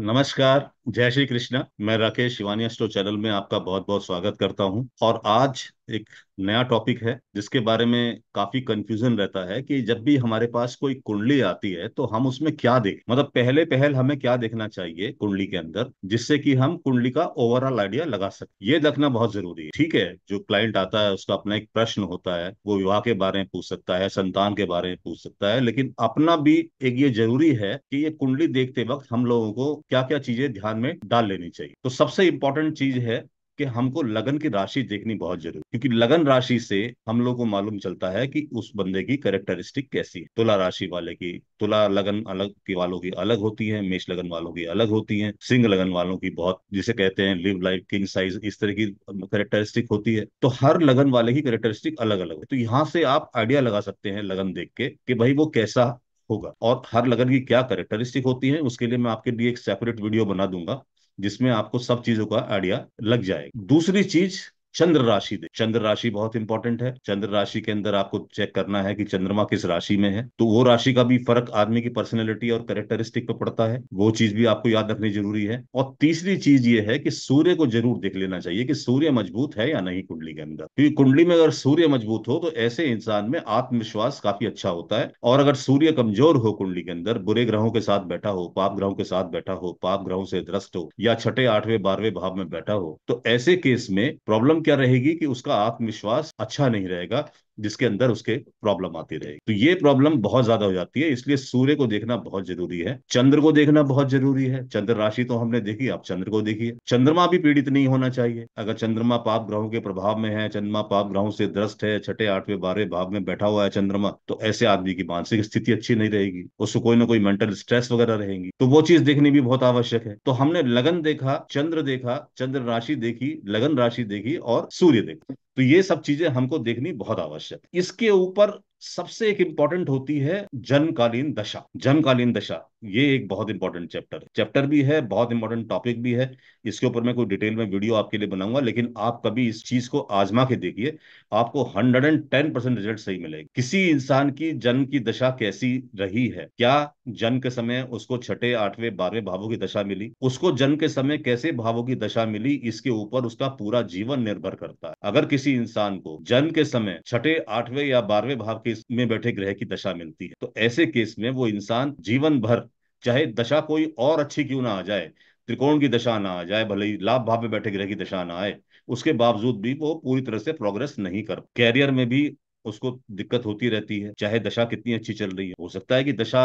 नमस्कार जय श्री कृष्णा मैं राकेश शिवानी अस्टो चैनल में आपका बहुत बहुत स्वागत करता हूं और आज एक नया टॉपिक है जिसके बारे में काफी कंफ्यूजन रहता है कि जब भी हमारे पास कोई कुंडली आती है तो हम उसमें क्या देख मतलब पहले पहल हमें क्या देखना चाहिए कुंडली के अंदर जिससे कि हम कुंडली का ओवरऑल आइडिया लगा सके ये देखना बहुत जरूरी है ठीक है जो क्लाइंट आता है उसका अपना एक प्रश्न होता है वो विवाह के बारे में पूछ सकता है संतान के बारे में पूछ सकता है लेकिन अपना भी एक ये जरूरी है कि ये कुंडली देखते वक्त हम लोगों को क्या क्या चीजें ध्यान में डाल लेनी चाहिए तो सबसे इंपॉर्टेंट चीज है कि हमको लगन की राशि देखनी बहुत जरूरी क्योंकि लगन राशि से हम लोग को मालूम चलता है कि उस बंदे की कैरेक्टरिस्टिक कैसी है तुला राशि वाले की तुला लगन अलग की वालों की अलग होती है मेष लगन वालों की अलग होती है सिंह लगन वालों की बहुत जिसे कहते हैं लिव लाइफ किंग साइज इस तरह की कैरेक्टरिस्टिक होती है तो हर लगन वाले की कैरेक्टरिस्टिक अलग अलग है तो यहाँ से आप आइडिया लगा सकते हैं लगन देख के कि भाई वो कैसा होगा और हर लगन की क्या करेक्टरिस्टिक होती है उसके लिए मैं आपके लिए एक सेपरेट वीडियो बना दूंगा जिसमें आपको सब चीजों का आइडिया लग जाएगा दूसरी चीज चंद्र राशि दे चंद्र राशि बहुत इंपॉर्टेंट है चंद्र राशि के अंदर आपको चेक करना है कि चंद्रमा किस राशि में है तो वो राशि का भी फर्क आदमी की पर्सनैलिटी और कैरेक्टरिस्टिक पे पड़ता है वो चीज भी आपको याद रखनी जरूरी है और तीसरी चीज ये है कि सूर्य को जरूर देख लेना चाहिए कि सूर्य मजबूत है या नहीं कुंडली के अंदर क्योंकि कुंडली में अगर सूर्य मजबूत हो तो ऐसे इंसान में आत्मविश्वास काफी अच्छा होता है और अगर सूर्य कमजोर हो कुंडली के अंदर बुरे ग्रहों के साथ बैठा हो पाप ग्रहों के साथ बैठा हो पाप ग्रहों से द्रस्त हो या छठे आठवें बारहवें भाव में बैठा हो तो ऐसे केस में प्रॉब्लम प्रॉब्लम क्या रहेगी कि उसका आत्मविश्वास अच्छा नहीं रहेगा जिसके अंदर उसके प्रॉब्लम आती रहेगी तो ये प्रॉब्लम बहुत ज्यादा हो जाती है इसलिए सूर्य को देखना बहुत जरूरी है चंद्र को देखना बहुत जरूरी है चंद्र राशि तो हमने देखी आप चंद्र को देखिए चंद्रमा भी पीड़ित नहीं होना चाहिए अगर चंद्रमा पाप ग्रहों के प्रभाव में है चंद्रमा पाप ग्रहों से ग्रस्त है छठे आठवें बारहवें भाव में बैठा हुआ है चंद्रमा तो ऐसे आदमी की मानसिक स्थिति अच्छी नहीं रहेगी उसको कोई ना कोई मेंटल स्ट्रेस वगैरह रहेगी तो वो चीज देखनी भी बहुत आवश्यक है तो हमने लगन देखा चंद्र देखा चंद्र राशि देखी लगन राशि देखी और सूर्य देखो तो ये सब चीजें हमको देखनी बहुत आवश्यक इसके ऊपर सबसे एक इंपॉर्टेंट होती है जन्मकालीन दशा जन्मकालीन दशा ये एक बहुत इंपॉर्टेंट चैप्टर है चैप्टर भी है बहुत इंपॉर्टेंट टॉपिक भी है इसके ऊपर मैं कोई डिटेल में वीडियो आपके लिए बनाऊंगा लेकिन आप कभी इस चीज को आजमा के देखिए आपको hundred and ten percent result सही मिलेगा किसी इंसान की जन्म की दशा कैसी रही है क्या जन्म के समय उसको छठे आठवें बारहवें भावों की दशा मिली उसको जन्म के समय कैसे भावों की दशा मिली इसके ऊपर उसका पूरा जीवन निर्भर करता है अगर किसी इंसान को जन्म के समय छठे आठवें या बारहवें भाव के में बैठे ग्रह की दशा मिलती है तो ऐसे केस में वो इंसान जीवन भर चाहे दशा कोई और अच्छी क्यों ना आ जाए त्रिकोण की दशा ना आ जाए भले ही लाभ भाव में बैठे ग्रह की दशा ना आए उसके बावजूद भी वो पूरी तरह से प्रोग्रेस नहीं कर कैरियर में भी उसको दिक्कत होती रहती है चाहे दशा कितनी अच्छी चल रही है हो सकता है कि दशा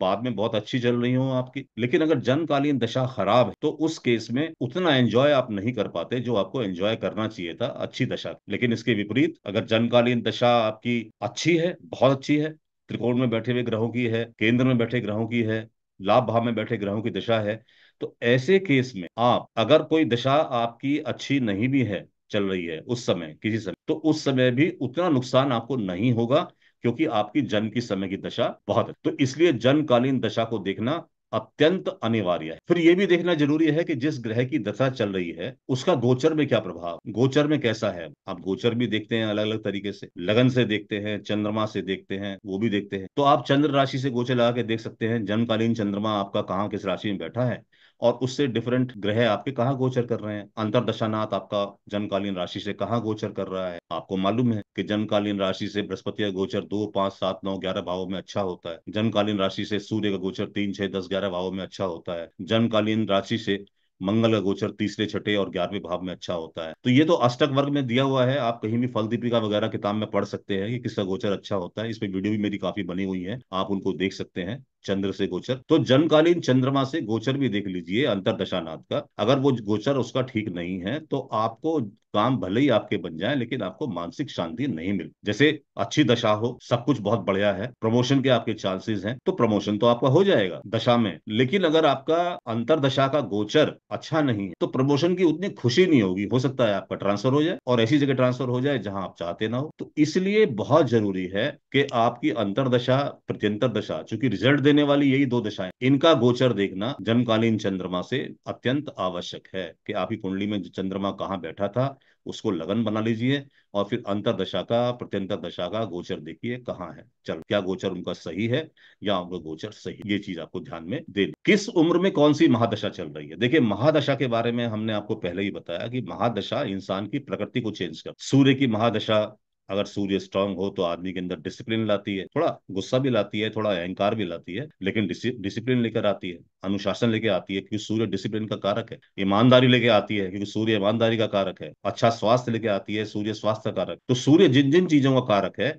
बाद में बहुत अच्छी चल रही हो आपकी लेकिन अगर जन्मकालीन दशा खराब है तो उस केस में उतना एंजॉय आप नहीं कर पाते जो आपको एंजॉय करना चाहिए था अच्छी दशा लेकिन इसके विपरीत अगर जन्मकालीन दशा आपकी अच्छी है बहुत अच्छी है त्रिकोण में बैठे हुए ग्रहों की है केंद्र में बैठे ग्रहों की है लाभ भाव में बैठे ग्रहों की दशा है तो ऐसे केस में आप अगर कोई दशा आपकी अच्छी नहीं भी है चल रही है उस समय किसी समय तो उस समय भी उतना नुकसान आपको नहीं होगा क्योंकि आपकी जन्म की समय की दशा बहुत है तो इसलिए जन्मकालीन दशा को देखना अत्यंत अनिवार्य है फिर यह भी देखना जरूरी है कि जिस ग्रह की दशा चल रही है उसका गोचर में क्या प्रभाव गोचर में कैसा है आप गोचर भी देखते हैं अलग अलग तरीके से लगन से देखते हैं चंद्रमा से देखते हैं वो भी देखते हैं तो आप चंद्र राशि से गोचर लगा के देख सकते हैं जन्मकालीन चंद्रमा आपका कहाँ किस राशि में बैठा है और उससे डिफरेंट ग्रह आपके कहाँ गोचर कर रहे हैं अंतरदशानाथ आपका जन्मकालीन राशि से कहाँ गोचर कर रहा है आपको मालूम है कि जन्मकालीन राशि से बृहस्पति का गोचर दो पांच सात नौ ग्यारह भावों में अच्छा होता है जन्मकालीन राशि से सूर्य का गोचर तीन छह दस ग्यारह भावों में अच्छा होता है जन्मकालीन राशि से मंगल का गोचर तीसरे छठे और ग्यारहवें भाव में अच्छा होता है तो ये तो अष्टक वर्ग में दिया हुआ है आप कहीं भी फल दीपिका वगैरह किताब में पढ़ सकते हैं कि किसका गोचर अच्छा होता है इस पर वीडियो भी मेरी काफी बनी हुई है आप उनको देख सकते हैं चंद्र से गोचर तो जन्मकालीन चंद्रमा से गोचर भी देख लीजिए अंतर दशानाथ का अगर वो गोचर उसका ठीक नहीं है तो आपको काम भले ही आपके बन जाए लेकिन आपको मानसिक शांति नहीं मिल जैसे अच्छी दशा हो सब कुछ बहुत बढ़िया है प्रमोशन के आपके चांसेस हैं तो प्रमोशन तो आपका हो जाएगा दशा में लेकिन अगर आपका अंतर दशा का गोचर अच्छा नहीं है तो प्रमोशन की उतनी खुशी नहीं होगी हो सकता है आपका ट्रांसफर हो जाए और ऐसी जगह ट्रांसफर हो जाए जहां आप चाहते ना हो तो इसलिए बहुत जरूरी है कि आपकी अंतरदशा प्रत्यंतर दशा चूंकि रिजल्ट देने वाली यही दो दिशाएं इनका गोचर देखना जन्मकालीन चंद्रमा से अत्यंत आवश्यक है कि आपकी कुंडली में चंद्रमा कहाँ बैठा था उसको लगन बना लीजिए और फिर अंतर दशा का प्रत्यंतर दशा का गोचर देखिए कहाँ है चल क्या गोचर उनका सही है या उनका गोचर सही ये चीज आपको ध्यान में दे किस उम्र में कौन सी महादशा चल रही है देखिए महादशा के बारे में हमने आपको पहले ही बताया कि महादशा इंसान की प्रकृति को चेंज कर सूर्य की महादशा अगर सूर्य स्ट्रांग हो तो आदमी के अंदर डिसिप्लिन लाती है थोड़ा गुस्सा भी लाती है थोड़ा अहंकार भी लाती है लेकिन डिसिप्लिन लेकर आती है अनुशासन लेके आती है क्योंकि सूर्य डिसिप्लिन का कारक है ईमानदारी लेके आती है क्योंकि सूर्य ईमानदारी का कारक है अच्छा स्वास्थ्य लेके आती है सूर्य स्वास्थ्य कारक तो सूर्य जिन जिन चीजों का कारक है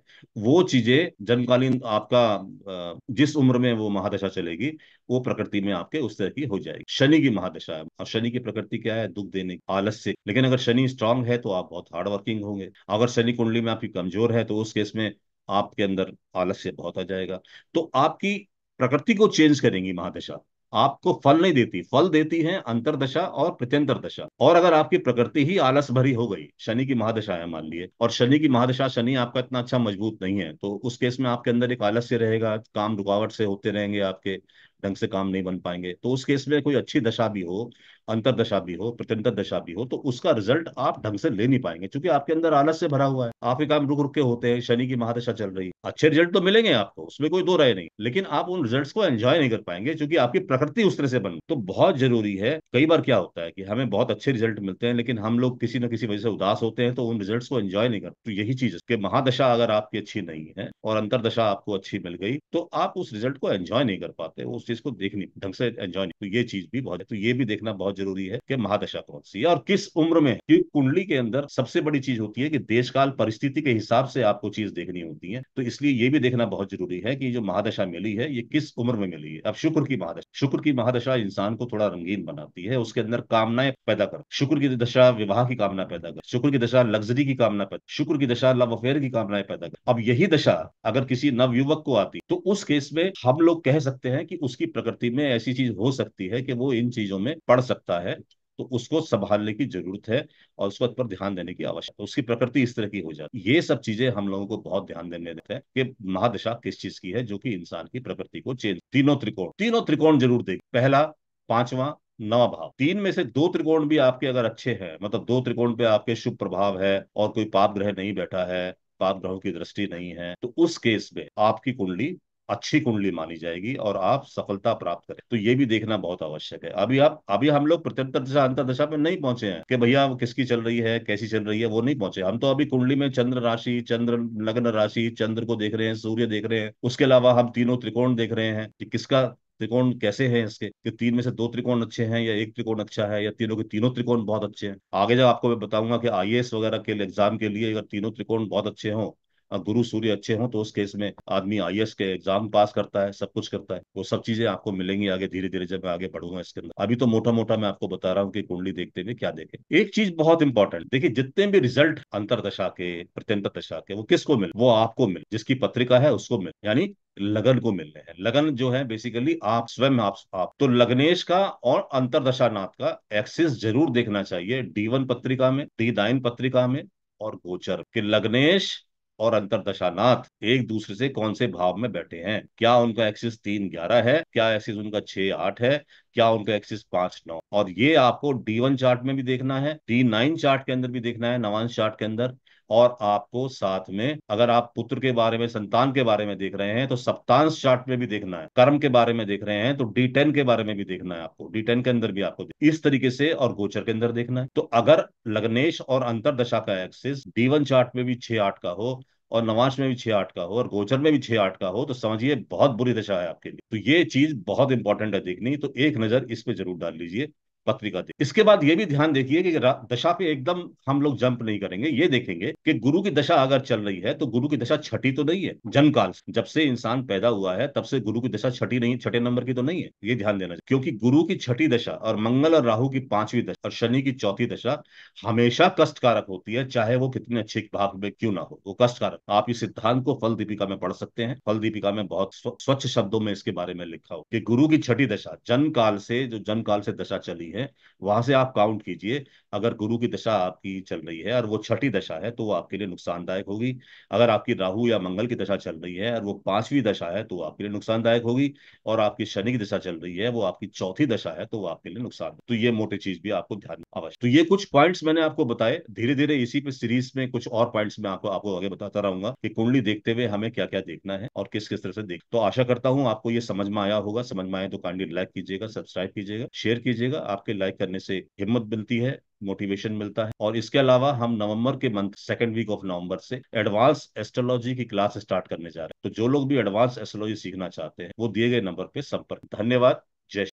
वो चीजें जन्मकालीन आपका जिस उम्र में वो महादशा चलेगी वो प्रकृति में आपके उस तरह की हो जाएगी शनि की महादशा है और शनि की प्रकृति क्या है दुख देने आलस्य लेकिन अगर शनि स्ट्रांग है तो आप बहुत हार्ड वर्किंग होंगे अगर शनि कुंडली में आप काफ़ी कमज़ोर है तो उस केस में आपके अंदर आलस्य बहुत आ जाएगा तो आपकी प्रकृति को चेंज करेंगी महादशा आपको फल नहीं देती फल देती है अंतरदशा और प्रत्यंतर दशा और अगर आपकी प्रकृति ही आलस भरी हो गई शनि की महादशा है मान लिए और शनि की महादशा शनि आपका इतना अच्छा मजबूत नहीं है तो उस केस में आपके अंदर एक आलस्य रहेगा काम रुकावट से होते रहेंगे आपके ढंग से काम नहीं बन पाएंगे तो उस केस में कोई अच्छी दशा भी हो अंतर दशा भी हो प्रत्यंतर दशा भी हो तो उसका रिजल्ट आप ढंग से ले नहीं पाएंगे क्योंकि आपके अंदर आलस से भरा हुआ है आप ही काम रुक रुक के होते हैं शनि की महादशा चल रही है अच्छे रिजल्ट तो मिलेंगे आपको उसमें कोई दो राय नहीं लेकिन आप उन रिजल्ट को एंजॉय नहीं कर पाएंगे क्योंकि आपकी प्रकृति उस तरह से बन तो बहुत जरूरी है कई बार क्या होता है कि हमें बहुत अच्छे रिजल्ट मिलते हैं लेकिन हम लोग किसी न किसी वजह से उदास होते हैं तो उन रिजल्ट को एंजॉय नहीं करते तो यही चीज है कि महादशा अगर आपकी अच्छी नहीं है और अंतरदशा आपको अच्छी मिल गई तो आप उस रिजल्ट को एंजॉय नहीं कर पाते उस चीज को देखनी ढंग से एंजॉय नहीं तो ये चीज भी बहुत तो ये भी देखना बहुत जरूरी है कि महादशा कौन सी है और किस उम्र में क्योंकि कुंडली के अंदर सबसे बड़ी चीज होती है कि देश काल परिस्थिति के हिसाब से आपको चीज देखनी होती है तो इसलिए ये भी देखना बहुत जरूरी है कि जो महादशा मिली है ये किस उम्र में मिली है अब शुक्र की महादशा शुक्र की महादशा इंसान को थोड़ा रंगीन बनाती है उसके अंदर कामनाएं पैदा कर शुक्र की दशा विवाह की कामना पैदा कर शुक्र की दशा लग्जरी की कामना पैदा शुक्र की दशा लव अफेयर की कामनाएं पैदा कर अब यही दशा अगर किसी नव युवक को आती तो उस केस में हम लोग कह सकते हैं कि उस उसकी प्रकृति में ऐसी चीज हो सकती है कि वो इन चीजों में पड़ सकता है तो उसको संभालने की जरूरत है और उसको पर ध्यान देने की आवश्यकता तो उसकी प्रकृति इस तरह की हो जाती है ये सब चीजें हम लोगों को बहुत ध्यान देने देते हैं कि महादशा किस चीज की है जो कि इंसान की प्रकृति को चेंज तीनों त्रिकोण तीनों त्रिकोण जरूर देख पहला पांचवा नवा भाव तीन में से दो त्रिकोण भी आपके अगर अच्छे हैं मतलब दो त्रिकोण पे आपके शुभ प्रभाव है और कोई पाप ग्रह नहीं बैठा है पाप ग्रहों की दृष्टि नहीं है तो उस केस में आपकी कुंडली अच्छी कुंडली मानी जाएगी और आप सफलता प्राप्त करें तो ये भी देखना बहुत आवश्यक है अभी आप अभी हम लोग प्रत्यंतर दशा अंतरदशा में नहीं पहुंचे हैं कि भैया किसकी चल रही है कैसी चल रही है वो नहीं पहुंचे हम तो अभी कुंडली में चंद्र राशि चंद्र लग्न राशि चंद्र को देख रहे हैं सूर्य देख रहे हैं उसके अलावा हम तीनों त्रिकोण देख रहे हैं कि किसका त्रिकोण कैसे हैं इसके कि तीन में से दो त्रिकोण अच्छे हैं या एक त्रिकोण अच्छा है या तीनों के तीनों त्रिकोण बहुत अच्छे हैं आगे जब आपको मैं बताऊंगा कि आईएएस वगैरह के एग्जाम के लिए अगर तीनों त्रिकोण बहुत अच्छे हों गुरु सूर्य अच्छे हों तो उस केस में आदमी आई के एग्जाम पास करता है सब कुछ करता है वो सब चीजें आपको मिलेंगी आगे धीरे धीरे जब मैं आगे बढ़ूंगा इसके अंदर अभी तो मोटा मोटा मैं आपको बता रहा हूँ कि कुंडली देखते हुए क्या देखें एक चीज बहुत इंपॉर्टेंट देखिए जितने भी रिजल्ट अंतरदशा के प्रत्यंतर दशा के वो किसको मिले वो आपको मिले जिसकी पत्रिका है उसको मिले यानी लगन को मिलने हैं लगन जो है बेसिकली आप स्वयं आप आप तो लग्नेश का और अंतरदशा नाथ का एक्सिस जरूर देखना चाहिए डी वन पत्रिका में डी दाइन पत्रिका में और गोचर के लग्नेश और अंतरदशानाथ एक दूसरे से कौन से भाव में बैठे हैं क्या उनका एक्सिस तीन ग्यारह है क्या एक्सिस उनका छह आठ है क्या उनका एक्सिस पांच नौ और ये आपको डी वन चार्ट में भी देखना है डी नाइन चार्ट के अंदर भी देखना है नवांश चार्ट के अंदर और आपको साथ में अगर आप पुत्र के बारे में संतान के बारे में देख रहे हैं तो सप्तांश चार्ट में भी देखना है कर्म के बारे में देख रहे हैं तो डी टेन के बारे में भी देखना है आपको डी टेन के अंदर भी आपको इस तरीके से और गोचर के अंदर देखना है तो अगर लग्नेश और अंतर दशा का एक्सिस डी वन चार्ट में भी छह आठ का हो और नवांश में भी छह आठ का हो और गोचर में भी छह आठ का हो तो समझिए बहुत बुरी दशा है आपके लिए तो ये चीज बहुत इंपॉर्टेंट है देखनी तो एक नजर इस पर जरूर डाल लीजिए पत्रिका दी इसके बाद ये भी ध्यान देखिए कि दशा पे एकदम हम लोग जंप नहीं करेंगे ये देखेंगे कि गुरु की दशा अगर चल रही है तो गुरु की दशा छठी तो नहीं है जनकाल जब से इंसान पैदा हुआ है तब से गुरु की दशा छठी नहीं छठे नंबर की तो नहीं है ये ध्यान देना क्योंकि गुरु की छठी दशा और मंगल और राहु की पांचवी दशा और शनि की चौथी दशा हमेशा कष्टकारक होती है चाहे वो कितने अच्छे भाव में क्यों ना हो वो कष्टकारक आप इस सिद्धांत को फल दीपिका में पढ़ सकते हैं फल दीपिका में बहुत स्वच्छ शब्दों में इसके बारे में लिखा हो कि गुरु की छठी दशा जन्म काल से जो जन काल से दशा चली रही है वहां से आप काउंट कीजिए अगर गुरु की दशा आपकी चल रही है और वो छठी दशा है तो वो आपके लिए नुकसानदायक होगी अगर आपकी राहु या मंगल की दशा चल रही है और वो पांचवी दशा है तो आपके लिए नुकसानदायक होगी और आपकी शनि की दशा चल रही है वो आपकी चौथी दशा है तो वो आपके लिए नुकसान तो ये मोटी चीज भी आपको ध्यान अवश्य तो ये कुछ पॉइंट्स मैंने आपको बताए धीरे धीरे इसी पे सीरीज में कुछ और पॉइंट्स में आपको आपको आगे बताता रहूंगा कि कुंडली देखते हुए हमें क्या क्या देखना है और किस किस तरह से देख तो आशा करता हूँ आपको ये समझ में आया होगा समझ में आए तो कांडी लाइक कीजिएगा सब्सक्राइब कीजिएगा शेयर कीजिएगा आप आपके लाइक करने से हिम्मत मिलती है मोटिवेशन मिलता है और इसके अलावा हम नवंबर के month second week of November से एडवांस एस्ट्रोलॉजी की क्लास स्टार्ट करने जा रहे हैं तो जो लोग भी एडवांस एस्ट्रोलॉजी सीखना चाहते हैं वो दिए गए नंबर पे संपर्क धन्यवाद